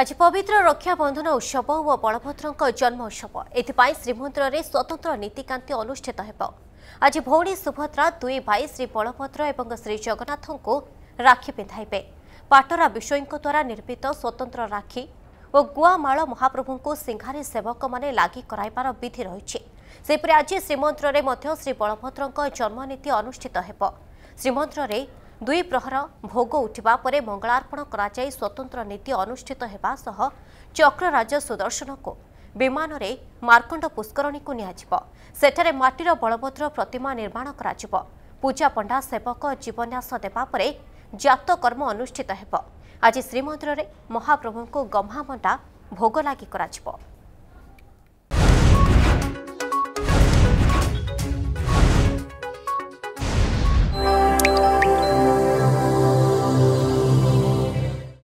আজ পবিত্র রক্ষাবন্ধন উৎসব ও বলভদ্রঙ্ক জন্ম উৎসব এথিপাই শ্রীমন্দিরের স্বতন্ত্র নীতিকান্তি অনুষ্ঠিত হব আজ ভৌণী সুভদ্রা দুই ভাই শ্রী বলভদ্র এবং শ্রী জগন্নাথ রাখি পিঁধাইবে পাটরা বিশ্বয়ଙ୍କ দ্বারা নির্মিত স্বতন্ত্র রাখি ও ଓ ଗୁଆମାଳ ମହାପ୍ରଭୁଙ୍କୁ ସିଂହାରେ ସେବକମାନେ ଲାଗି କରାଇବାର ବିଧି ରହିଛି ସେହିପରି ଆଜି ଶ୍ରୀମନ୍ଦିରରେ ମଧ୍ୟ শ্রী ବଳଭଦ୍ରଙ୍କ জন্মনীতি অনুষ্ঠিত হব শ্রীমন্দিরের ଦୁଇ ପ୍ରହର ଭୋଗ ଉଠିବା ପରେ ମଙ୍ଗଳାର୍ପଣ କରାଯାଇ ସ୍ୱତନ୍ତ୍ର ନୀତି ଅନୁଷ୍ଠିତ ହେବା ସହ ଚକ୍ରରାଜ ସୁଦର୍ଶନକୁ ବିମାନରେ ମାର୍କଣ୍ଡ ପୁଷ୍କରଣୀକୁ ନିଆଯିବ ସେଠାରେ ମାଟିର ବଳଭଦ୍ର ପ୍ରତିମା ନିର୍ମାଣ କରାଯିବ ପୂଜାପଣ୍ଡା ସେବକ ଜୀବନ୍ୟାସ ଦେବା ପରେ ଜାତକର୍ମ ଅନୁଷ୍ଠିତ ହେବ ଆଜି ଶ୍ରୀମନ୍ଦିରରେ ମହାପ୍ରଭୁଙ୍କୁ ଗମ୍ହାମଣ୍ଡା ଭୋଗ ଲାଗି କରାଯିବ